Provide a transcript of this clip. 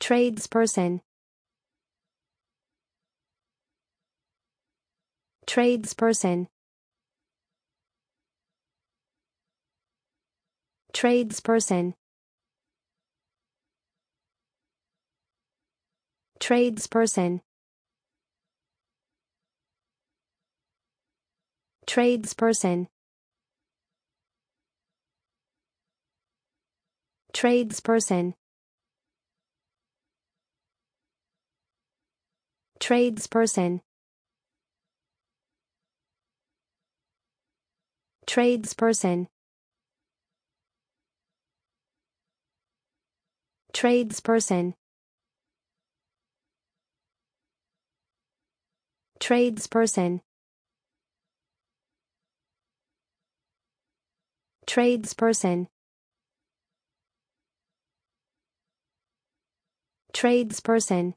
Tradesperson Tradesperson Tradesperson Tradesperson Tradesperson Tradesperson Tradesperson Tradesperson Tradesperson Tradesperson Tradesperson Tradesperson